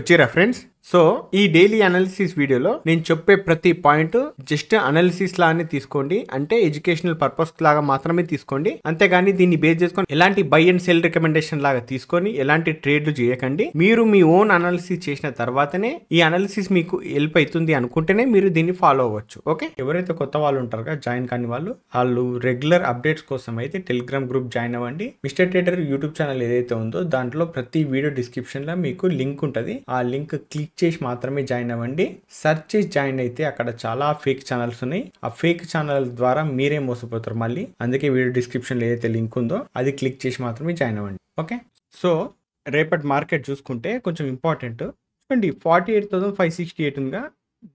వచ్చారా friends so ఈ daily analysis వీడియోలో నేను చెప్పే ప్రతి పాయింట్ జస్ట్ అనాలిసిస్ లానే తీసుకోండి అంటే ఎడ్యుకేషనల్ పర్పస్ లాగా మాత్రమే తీసుకోండి అంతేగాని దీన్ని బేస్ చేసుకొని ఎలాంటి బై అండ్ సెల్ రికమెండేషన్ లాగా తీసుకొని ఎలాంటి ట్రేడ్లు చేయకండి మీరు మీ ఓన్ అనాలిసిస్ చేసిన తర్వాతనే ఈ అనాలిసిస్ మీకు హెల్ప్ అవుతుంది అనుకుంటేనే మీరు దీన్ని ఫాలో అవ్వచ్చు ఓకే ఎవరైతే కొత్త వాళ్ళు ఉంటారు జాయిన్ కాని వాళ్ళు వాళ్ళు రెగ్యులర్ అప్డేట్స్ కోసం అయితే టెలిగ్రామ్ గ్రూప్ జాయిన్ అవ్వండి మిస్టర్ ట్రేడర్ యూట్యూబ్ ఛానల్ ఏదైతే ఉందో దాంట్లో ప్రతి వీడియో డిస్క్రిప్షన్లో మీకు లింక్ ఉంటుంది ఆ లింక్ క్లిక్ చేసి మాత్రమే జాయిన్ అవ్వండి సెర్చ్ చేసి జాయిన్ అయితే అక్కడ చాలా ఫేక్ ఛానల్స్ ఉన్నాయి ఆ ఫేక్ ఛానల్ ద్వారా మీరే మోసపోతారు మళ్ళీ అందుకే వీడియో డిస్క్రిప్షన్లో ఏదైతే లింక్ ఉందో అది క్లిక్ చేసి మాత్రమే జాయిన్ అవ్వండి ఓకే సో రేపటి మార్కెట్ చూసుకుంటే కొంచెం ఇంపార్టెంట్ చూడండి forty eight thousand five sixty eight ఉందిగా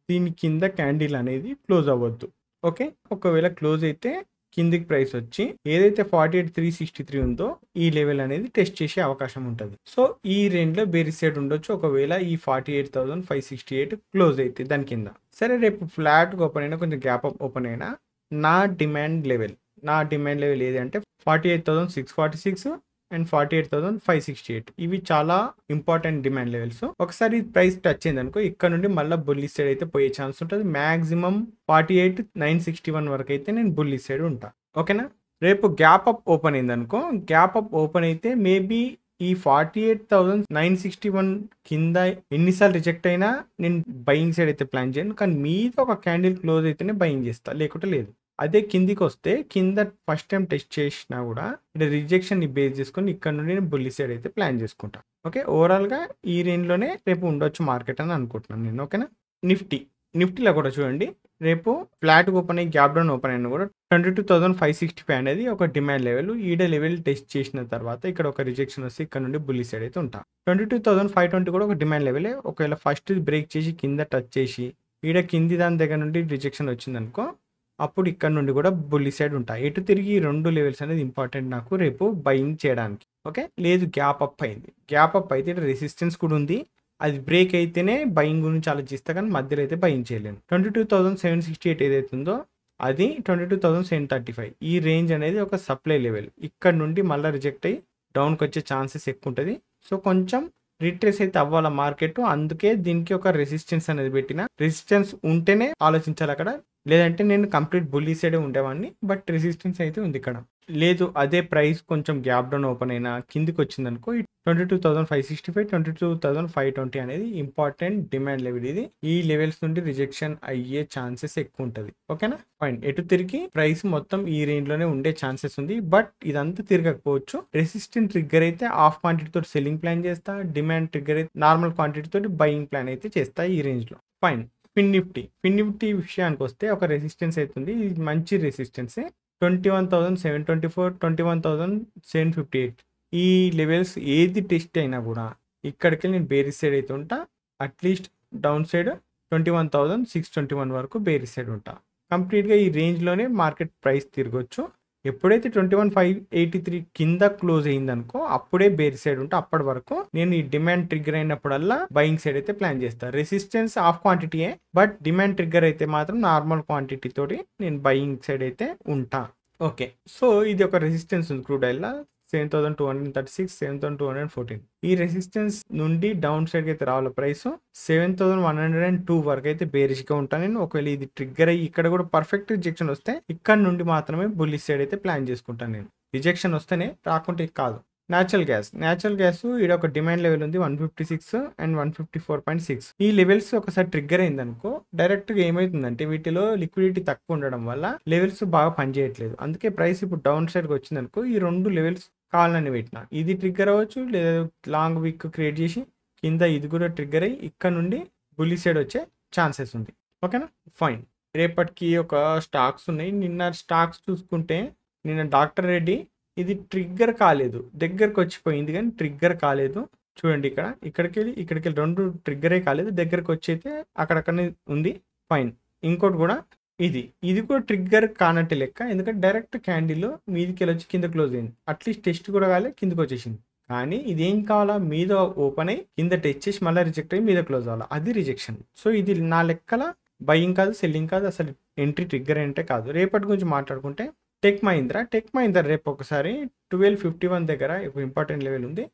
దీని కింద క్యాండిల్ అనేది క్లోజ్ అవ్వద్దు ఓకే ఒకవేళ క్లోజ్ అయితే కిందికి ప్రైస్ వచ్చి ఏదైతే forty eight three sixty three ఉందో ఈ లెవెల్ అనేది టెస్ట్ చేసే అవకాశం ఉంటుంది సో ఈ బేరి సైడ్ ఉండొచ్చు ఒకవేళ ఈ forty eight thousand five sixty eight close అయితే దాని కింద సరే రేపు ఫ్లాట్ ఓపెన్ అయినా కొంచెం గ్యాప్ అప్ ఓపెన్ అయినా నా డిమాండ్ లెవెల్ నా డిమాండ్ లెవెల్ ఏది అంటే forty eight thousand six forty six and forty eight thousand five sixty eight ఇవి చాలా ఇంపార్టెంట్ డిమాండ్ లెవెల్స్ ఒకసారి ప్రైస్ టచ్ అయింది అనుకో ఇక్కడ నుండి మళ్ళీ బుల్లి సైడ్ అయితే పోయే ఛాన్స్ ఉంటుంది maximum forty eight nine sixty one వరకు అయితే నేను బుల్లి సైడ్ ఉంటా ఓకేనా రేపు గ్యాప్ అప్ ఓపెన్ అయింది అనుకో గ్యాప్ అప్ ఓపెన్ అయితే మేబీ ఈ forty eight thousand nine sixty one కింద ఎన్నిసార్లు రిజెక్ట్ అయినా నేను బయింగ్ సైడ్ అయితే ప్లాన్ చేయను కానీ మీద ఒక క్యాండిల్ క్లోజ్ అయితేనే బయింగ్ చేస్తా లేకుంటే లేదు అదే కిందికి వస్తే కింద ఫస్ట్ టైం టెస్ట్ చేసినా కూడా ఇక్కడ రిజెక్షన్ ని బేస్ చేసుకొని ఇక్కడ నుండి నేను బుల్లి సైడ్ అయితే ప్లాన్ చేసుకుంటాను ఓకే గా ఈ రేంజ్లోనే రేపు ఉండొచ్చు మార్కెట్ అని అనుకుంటున్నాను నేను ఓకేనా నిఫ్టీ నిఫ్టీలో కూడా చూడండి రేపు ఫ్లాట్ ఓపెన్ అయ్యి గ్యాప్ డౌన్ ఓపెన్ అయిన కూడా twenty two thousand five sixty five అనేది ఒక డిమాండ్ లెవెల్ ఈడ లెవెల్ టెస్ట్ చేసిన తర్వాత ఇక్కడ ఒక రిజెక్షన్ వస్తే ఇక్కడ నుండి బుల్లి సైడ్ అయితే ఉంటా twenty two thousand five twenty కూడా ఒక డిమాండ్ లెవెలే ఒకవేళ ఫస్ట్ బ్రేక్ చేసి కింద టచ్ చేసి ఈడ కింది దాని దగ్గర నుండి రిజెక్షన్ వచ్చిందనుకో అప్పుడు ఇక్కడ నుండి కూడా బుల్లి సైడ్ ఉంటాయి ఎటు తిరిగి రెండు లెవెల్స్ అనేది ఇంపార్టెంట్ నాకు రేపు బయింగ్ చేయడానికి ఓకే లేదు గ్యాప్ అప్ అయింది గ్యాప్ అప్ అయితే రెసిస్టెన్స్ కూడా ఉంది అది బ్రేక్ అయితేనే బయింగ్ గురించి ఆలోచిస్తా కానీ మధ్యలో అయితే బయింగ్ చేయలేను twenty two thousand seven sixty eight ఏదైతే ఉందో అది twenty two thousand seven thirty five ఈ రేంజ్ అనేది ఒక సప్లై లెవెల్ ఇక్కడ నుండి మళ్ళీ రిజెక్ట్ అయ్యి డౌన్కి వచ్చే ఛాన్సెస్ ఎక్కువ ఉంటుంది సో కొంచెం రిట్రేస్ అయితే అవ్వాలి మార్కెట్ అందుకే దీనికి ఒక రెసిస్టెన్స్ అనేది పెట్టిన రెసిస్టెన్స్ ఉంటేనే ఆలోచించాలి అక్కడ లేదంటే నేను కంప్లీట్ బుల్లీ సైడే ఉండేవాడిని బట్ రెసిస్టెన్స్ అయితే ఉంది ఇక్కడ లేదు అదే ప్రైస్ కొంచెం గ్యాప్ డౌన్ ఓపెన్ అయినా కిందికి వచ్చింది అనుకో twenty two thousand five sixty five twenty two thousand five twenty అనేది ఇంపార్టెంట్ డిమాండ్ లెవెల్ ఇది ఈ లెవెల్స్ నుండి రిజెక్షన్ అయ్యే ఛాన్సెస్ ఎక్కువ ఉంటుంది ఓకేనా ఫైన్ ఎటు తిరిగి ప్రైస్ మొత్తం ఈ రేంజ్ లోనే ఉండే ఛాన్సెస్ ఉంది బట్ ఇదంతా తిరగకపోవచ్చు రెసిస్టెంట్ ట్రిగ్గర్ అయితే హాఫ్ క్వాంటిటీ తోటి సెల్లింగ్ ప్లాన్ చేస్తా డిమాండ్ ట్రిగ్గర్ అయితే నార్మల్ క్వాంటిటీ తోటి బయింగ్ ప్లాన్ అయితే చేస్తా ఈ రేంజ్ లో fine Fin Nifty Fin Nifty విషయానికి వస్తే ఒక రెసిస్టెన్స్ అవుతుంది ఇది మంచి రెసిస్టెన్సే twenty one thousand seven twenty four twenty one thousand seven fifty eight ఈ లెవెల్స్ ఏది టెస్ట్ అయినా కూడా ఇక్కడికి నేను బేరీ సైడ్ అయితే ఉంటా at least down side twenty one thousand six twenty one వరకు బేరీ సైడ్ ఉంటా కంప్లీట్గా ఈ రేంజ్లోనే మార్కెట్ ప్రైస్ తిరగొచ్చు ఎప్పుడైతే twenty one five eighty three కింద క్లోజ్ అయిందనుకో అప్పుడే బేర్ సైడ్ ఉంటే అప్పటి వరకు నేను ఈ డిమాండ్ ట్రిగ్గర్ అయినప్పుడల్లా బయింగ్ సైడ్ అయితే ప్లాన్ చేస్తాను రెసిస్టెన్స్ ఆఫ్ క్వాంటిటీయే బట్ డిమాండ్ ట్రిగ్గర్ అయితే మాత్రం నార్మల్ క్వాంటిటీ తోటి నేను బయింగ్ సైడ్ అయితే ఉంటా ఓకే సో ఇది ఒక రెసిస్టెన్స్ ఉంది క్రూడ్ ఆయిల్లో seven thousand two hundred thirty six seven thousand two hundred fourteen ఈ రెసిస్టెన్స్ నుండి డౌన్ సైడ్కి అయితే రావాలి price seven thousand one hundred and two వరకు అయితే బేరిష్గా ఉంటాను నేను ఒకవేళ ఇది ట్రిగ్గర్ అయ్యి ఇక్కడ కూడా పర్ఫెక్ట్ రిజెక్షన్ వస్తే ఇక్కడ నుండి మాత్రమే బుల్లి సైడ్ అయితే ప్లాన్ చేసుకుంటాను నేను రిజెక్షన్ వస్తేనే రాకుంటే కాదు న్యాచురల్ గ్యాస్ న్యాచురల్ గ్యాస్ ఇక్కడ ఒక డిమాండ్ లెవెల్ ఉంది one fifty six and one fifty four point six ఈ లెవెల్స్ ఒకసారి ట్రిగ్గర్ అయిందనుకో డైరెక్ట్గా ఏమవుతుందంటే వీటిలో లిక్విడిటీ తక్కువ ఉండడం వల్ల లెవెల్స్ బాగా పనిచేయట్లేదు అందుకే ప్రైస్ ఇప్పుడు డౌన్ సైడ్కి వచ్చిందనుకో ఈ రెండు లెవెల్స్ కాళ్ళని పెట్టినా ఇది ట్రిగ్గర్ అవ్వచ్చు లేదా లాంగ్ విక్ క్రియేట్ చేసి కింద ఇది కూడా ట్రిగ్గర్ అయ్యి ఇక్కడ నుండి బులి సైడ్ వచ్చే ఛాన్సెస్ ఉంది ఓకేనా ఫైన్ రేపటికి ఒక స్టాక్స్ ఉన్నాయి నిన్న స్టాక్స్ చూసుకుంటే నిన్న డాక్టర్ రెడ్డి ఇది ట్రిగ్గర్ కాలేదు దగ్గరకు వచ్చిపోయింది కానీ ట్రిగ్గర్ కాలేదు చూడండి ఇక్కడ ఇక్కడికి వెళ్ళి ఇక్కడికి వెళ్ళి రెండు ట్రిగ్గరే కాలేదు దగ్గరకు వచ్చి అయితే అక్కడక్కడనే ఉంది ఫైన్ ఇంకోటి కూడా ఇది ఇది కూడా ట్రిగ్గర్ కానట్టు లెక్క ఎందుకంటే డైరెక్ట్ క్యాండిల్ మీదికి వెళ్ళొచ్చి కింద క్లోజ్ అయింది అట్లీస్ట్ టెస్ట్ కూడా కాలే కిందకు వచ్చేసింది కానీ ఇదేం కావాలా మీద ఓపెన్ అయ్యి కింద టెస్ట్ చేసి మళ్ళీ రిజెక్ట్ అయ్యి మీద క్లోజ్ అవ్వాలి అది రిజెక్షన్ సో ఇది నా లెక్కల బయ్యం కాదు సెల్లింగ్ కాదు అసలు ఎంట్రీ ట్రిగ్గర్ అంటే కాదు రేపటి గురించి మాట్లాడుకుంటే టెక్ మహీంద్రా టెక్ మహీంద్రా రేపు ఒకసారి ట్వెల్వ్ ఫిఫ్టీ వన్ దగ్గర ఇంపార్టెంట్ లెవెల్ ఉంది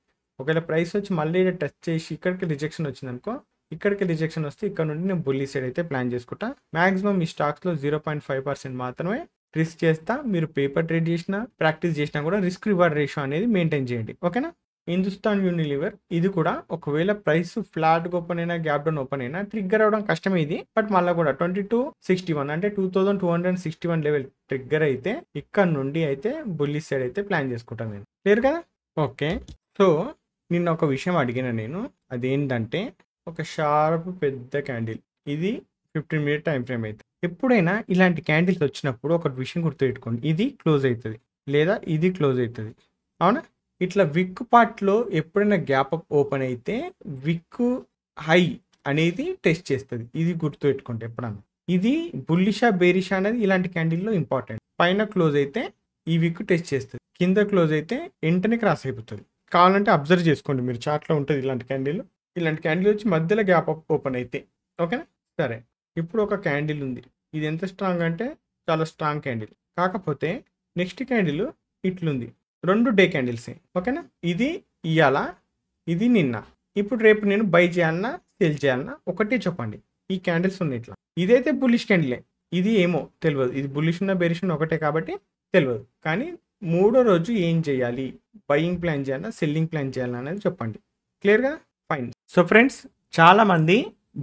ఒకవేళ ప్రైస్ వచ్చి మళ్ళీ టచ్ చేసి ఇక్కడికి రిజెక్షన్ వచ్చిందనుకో ఇక్కడికి రిజెక్షన్ వస్తే ఇక్కడ నుండి నేను బుల్లీ సైడ్ అయితే ప్లాన్ చేసుకుంటా మాక్సిమం ఈ స్టాక్స్లో జీరో పాయింట్ ఫైవ్ పర్సెంట్ మాత్రమే రిస్క్ చేస్తా మీరు పేపర్ ట్రేడ్ చేసినా ప్రాక్టీస్ చేసినా కూడా రిస్క్ రివార్డ్ రేషియో అనేది మెయింటైన్ చేయండి ఓకేనా హిందుస్థాన్ యూనిలివర్ ఇది కూడా ఒకవేళ ప్రైస్ ఫ్లాట్ ఓపెన్ అయినా గ్యాప్ డౌన్ ఓపెన్ అయినా ట్రిగ్గర్ అవడం కష్టమే ఇది బట్ మళ్ళీ కూడా ట్వంటీ టూ సిక్స్టీ వన్ అంటే two thousand two hundred sixty one level trigger అయితే ఇక్కడ నుండి అయితే బుల్లి సైడ్ అయితే ప్లాన్ చేసుకుంటాను నేను క్లియర్ కదా ఓకే సో నిన్న ఒక విషయం అడిగిన నేను అదేంటంటే ఒక షార్ప్ పెద్ద క్యాండిల్ ఇది ఫిఫ్టీన్ మినిట్ టైం ఫ్రేమ్ అవుతుంది ఎప్పుడైనా ఇలాంటి క్యాండిల్స్ వచ్చినప్పుడు ఒక విషయం గుర్తుపెట్టుకోండి ఇది క్లోజ్ అవుతుంది లేదా ఇది క్లోజ్ అవుతుంది అవునా ఇట్లా విక్ పార్ట్లో ఎప్పుడైనా గ్యాప్ అప్ ఓపెన్ అయితే విక్ హై అనేది టెస్ట్ చేస్తుంది ఇది గుర్తుపెట్టుకోండి ఎప్పుడన్నా ఇది బుల్లిషా బేరిషా అనేది ఇలాంటి క్యాండిల్లో ఇంపార్టెంట్ పైన క్లోజ్ అయితే ఈ విక్ టెస్ట్ చేస్తుంది కింద క్లోజ్ అయితే వెంటనే క్రాస్ అయిపోతుంది కావాలంటే అబ్జర్వ్ చేసుకోండి మీరు చాట్లో ఉంటుంది ఇలాంటి క్యాండిల్ ఇలాంటి క్యాండిల్ వచ్చి మధ్యలో గ్యాప్ ఓపెన్ అయితే ఓకేనా సరే ఇప్పుడు ఒక క్యాండిల్ ఉంది ఇది ఎంత స్ట్రాంగ్ అంటే చాలా స్ట్రాంగ్ క్యాండిల్ కాకపోతే నెక్స్ట్ క్యాండిల్ ఇట్లుంది రెండు డే క్యాండిల్సే ఓకేనా ఇది ఇవాళ ఇది నిన్న ఇప్పుడు రేపు నేను బై చేయాలన్నా సెల్ చేయాలన్నా ఒకటే చెప్పండి ఈ క్యాండిల్స్ ఉన్నాయి ఇట్లా ఇదైతే బుల్లిష్ క్యాండిలే ఇది ఏమో తెలియదు ఇది బుల్లిష్ ఉన్న బెరిష్ ఉన్న ఒకటే కాబట్టి తెలియదు కానీ మూడో రోజు ఏం చేయాలి బయింగ్ ప్లాన్ చేయాలన్నా సెల్లింగ్ ప్లాన్ చేయాలా అనేది చెప్పండి క్లియర్గా ఫైన్ సో ఫ్రెండ్స్ చాలామంది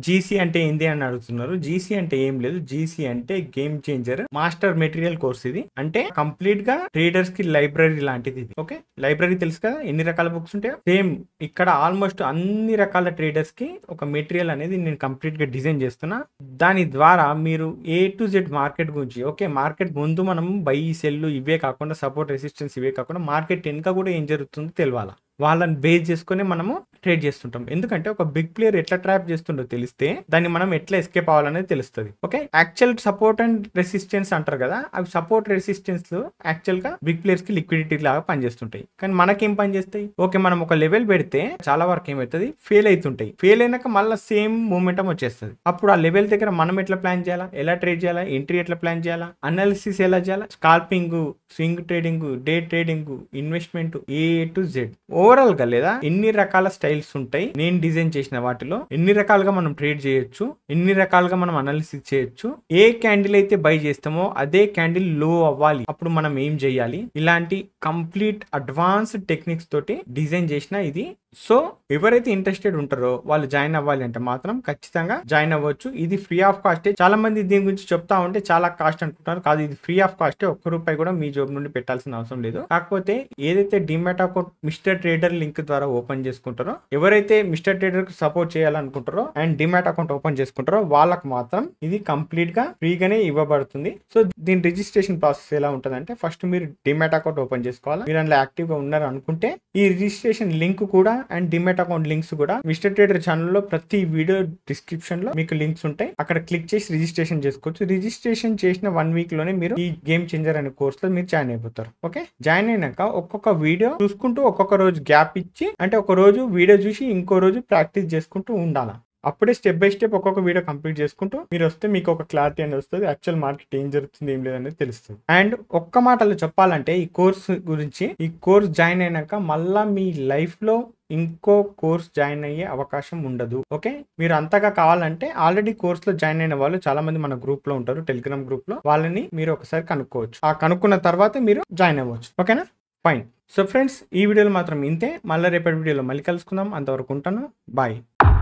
జీసీ అంటే ఏంది అని అడుగుతున్నారు జీసీ అంటే ఏం లేదు జీసీ అంటే game changer master material course ఇది అంటే కంప్లీట్ గా ట్రేడర్స్ కి లైబ్రరీ లాంటిది ఇది ఓకే లైబ్రరీ తెలుసు కదా ఎన్ని రకాల బుక్స్ ఉంటాయో సేమ్ ఇక్కడ ఆల్మోస్ట్ అన్ని రకాల ట్రేడర్స్ కి ఒక మెటీరియల్ అనేది నేను కంప్లీట్ గా డిజైన్ చేస్తున్నా దాని ద్వారా మీరు ఏ టు జెడ్ మార్కెట్ గురించి ఓకే మార్కెట్ ముందు మనం బై సెల్ ఇవే కాకుండా సపోర్ట్ రెసిస్టెన్స్ ఇవే కాకుండా మార్కెట్ వెనుక కూడా ఏం జరుగుతుందో తెలియాలా వాళ్ళని బేస్ చేసుకొని మనము ట్రేడ్ చేస్తుంటాం ఎందుకంటే ఒక బిగ్ ప్లేయర్ ఎట్లా ట్రాప్ చేస్తుండో తెలిస్తే దాన్ని మనం ఎట్లా ఎస్కేప్ అవ్వాలనేది తెలుస్తుంది okay actual support and resistance అంటారు కదా అవి సపోర్ట్ రెసిస్టెన్స్ యాక్చువల్ గా బిగ్ ప్లేయర్స్ కి లిక్విడిటీ లాగా పనిచేస్తుంటాయి కానీ మనకేం పనిచేస్తాయి ఓకే మనం ఒక లెవెల్ పెడితే చాలా వరకు ఏమవుతుంది ఫెయిల్ అవుతుంటాయి ఫెయిల్ అయినాక మళ్ళీ సేమ్ మూమెంటం వచ్చేస్తుంది అప్పుడు ఆ లెవెల్ దగ్గర మనం ఎట్లా ప్లాన్ చేయాలా ఎలా ట్రేడ్ చేయాలా ఎంట్రీ ఎట్లా ప్లాన్ చేయాలా అనాలిసిస్ ఎలా చేయాలా scalping swing trading day trading investment A to Z ఓ ఓవరాల్ గా లేదా ఎన్ని రకాల స్టైల్స్ ఉంటాయి నేను డిజైన్ చేసిన వాటిలో ఎన్ని రకాలుగా మనం ట్రేడ్ చేయొచ్చు ఎన్ని రకాలుగా మనం అనాలిసిస్ చేయొచ్చు ఏ క్యాండిల్ అయితే బై చేస్తామో అదే క్యాండిల్ లో అవ్వాలి అప్పుడు మనం ఏం చేయాలి ఇలాంటి కంప్లీట్ అడ్వాన్స్డ్ టెక్నిక్స్ తోటి డిజైన్ చేసిన ఇది సో ఎవరైతే ఇంట్రెస్టెడ్ ఉంటారో వాళ్ళు జాయిన్ అవ్వాలి అంటే మాత్రం ఖచ్చితంగా జాయిన్ అవ్వచ్చు ఇది ఫ్రీ ఆఫ్ కాస్ట్ చాలా మంది దీని గురించి చెప్తా ఉంటే చాలా కాస్ట్ అనుకుంటారు కాదు ఇది ఫ్రీ ఆఫ్ కాస్ట్ ఒక్క రూపాయి కూడా మీ జాబ్ నుండి పెట్టాల్సిన అవసరం లేదు కాకపోతే ఏదైతే demat account Mister Trade Trader link ద్వారా ఓపెన్ చేసుకుంటారో ఎవరైతే మిస్టర్ ట్రేడర్ కు సపోర్ట్ చేయాలనుకుంటారో అండ్ డిమాట్ అకౌంట్ ఓపెన్ చేసుకుంటారో వాళ్ళకి మాత్రం ఇది కంప్లీట్ గా ఫ్రీగానే ఇవ్వబడుతుంది సో దీని రిజిస్ట్రేషన్ ప్రాసెస్ ఎలా ఉంటుందంటే ఫస్ట్ మీరు డిమాట్ అకౌంట్ ఓపెన్ చేసుకోవాలి మీరు అందులో యాక్టివ్ గా ఉన్నారు అనుకుంటే ఈ రిజిస్ట్రేషన్ లింక్ కూడా అండ్ డిమాట్ అకౌంట్ లింక్స్ కూడా మిస్టర్ ట్రేడర్ ఛానల్లో ప్రతి వీడియో డిస్క్రిప్షన్ లో మీకు లింక్స్ ఉంటాయి అక్కడ క్లిక్ చేసి రిజిస్ట్రేషన్ చేసుకోవచ్చు రిజిస్ట్రేషన్ చేసిన వన్ వీక్ లోనే మీరు ఈ గేమ్ చేంజర్ అనే కోర్స్ లో మీరు జాయిన్ అయిపోతారు ఓకే జాయిన్ అయినాక ఒక్కొక్క వీడియో చూసుకుంటూ ఒక్కొక్క రోజు గ్యాప్ ఇచ్చి అంటే ఒక రోజు వీడియో చూసి ఇంకో రోజు ప్రాక్టీస్ చేసుకుంటూ ఉండాలా అప్పుడే స్టెప్ బై స్టెప్ ఒక్కొక్క వీడియో కంప్లీట్ చేసుకుంటూ మీరు వస్తే మీకు ఒక క్లారిటీ అనేది వస్తుంది యాక్చువల్ మార్కెట్ ఏం జరుగుతుంది ఏం లేదనేది తెలుస్తుంది అండ్ ఒక్క మాటలో చెప్పాలంటే ఈ కోర్స్ గురించి ఈ కోర్స్ జాయిన్ అయినాక మళ్ళీ మీ లైఫ్లో ఇంకో కోర్స్ జాయిన్ అయ్యే అవకాశం ఉండదు ఓకే మీరు అంతగా కావాలంటే ఆల్రెడీ కోర్స్ లో జాయిన్ అయిన వాళ్ళు చాలా మంది మన గ్రూప్ లో ఉంటారు టెలిగ్రామ్ గ్రూప్ లో వాళ్ళని మీరు ఒకసారి కనుక్కోవచ్చు ఆ కనుక్కున్న తర్వాత మీరు జాయిన్ అవ్వచ్చు ఓకేనా ఫైన్ సో ఫ్రెండ్స్ ఈ వీడియోలో మాత్రం ఇంతే మళ్ళీ రేపటి వీడియోలో మళ్ళీ కలుసుకుందాం అంతవరకు ఉంటాను బాయ్